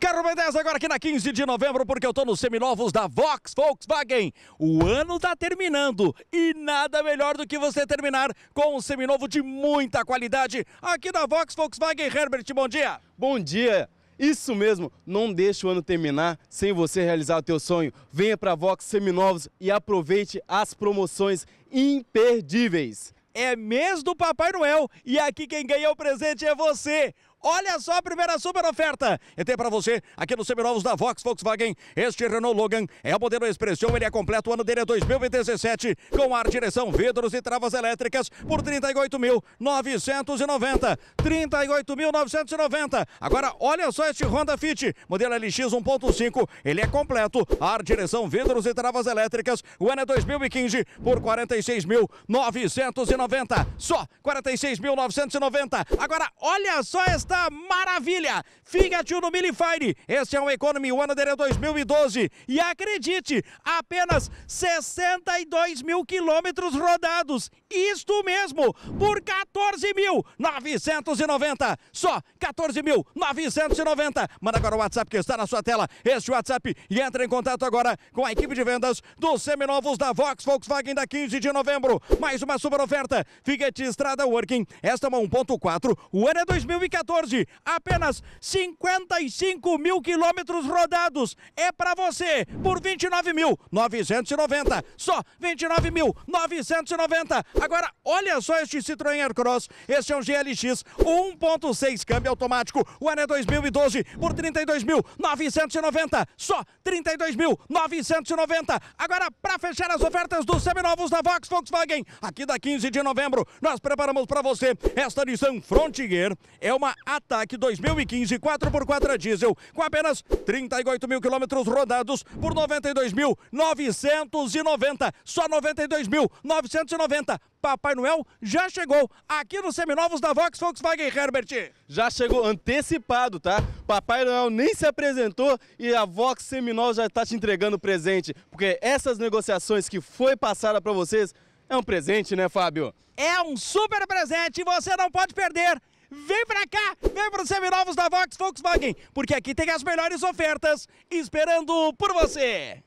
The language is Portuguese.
Carro B10 agora aqui na 15 de novembro, porque eu tô nos seminovos da Vox Volkswagen. O ano tá terminando e nada melhor do que você terminar com um seminovo de muita qualidade aqui da Vox Volkswagen. Herbert, bom dia. Bom dia. Isso mesmo, não deixe o ano terminar sem você realizar o teu sonho. Venha para Vox Seminovos e aproveite as promoções imperdíveis. É mês do Papai Noel e aqui quem ganha o presente é você. Olha só a primeira super oferta. E tem para você aqui no seminovos da Vox Volkswagen. Este Renault Logan é o modelo expressão, ele é completo, o ano dele é 2017, com ar, direção, vidros e travas elétricas por 38.990. 38.990. Agora olha só este Honda Fit, modelo LX 1.5, ele é completo, ar, direção, vidros e travas elétricas. O ano é 2015 por 46.990. Só 46.990. Agora olha só esta esta maravilha. Fiat no Milifine. este é um Economy One é 2012 e acredite, apenas 62 mil quilômetros rodados, isto mesmo, por 14.990, só 14.990. Manda agora o WhatsApp que está na sua tela, este WhatsApp e entra em contato agora com a equipe de vendas dos seminovos da Vox Volkswagen da 15 de novembro. Mais uma super oferta, Fiat Estrada Working, esta é uma 1.4, o ano é 2014. 2014. Apenas 55 mil quilômetros rodados. É para você por 29.990. Só 29.990. Agora, olha só este Citroën Aircross. Este é um GLX 1.6 câmbio automático. O ano é 2012 por 32.990. Só 32.990. Agora, para fechar as ofertas dos seminovos da Vox Volkswagen, aqui da 15 de novembro, nós preparamos para você esta Nissan Frontier. É uma Ataque 2015 4x4 a diesel com apenas 38 mil quilômetros rodados por 92.990. Só 92.990. Papai Noel já chegou aqui nos seminovos da Vox Volkswagen Herbert. Já chegou antecipado, tá? Papai Noel nem se apresentou e a Vox Seminol já está te entregando presente, porque essas negociações que foi passada para vocês é um presente, né, Fábio? É um super presente e você não pode perder. Vem pra cá, vem pro seminovos da Vox Volkswagen, porque aqui tem as melhores ofertas esperando por você.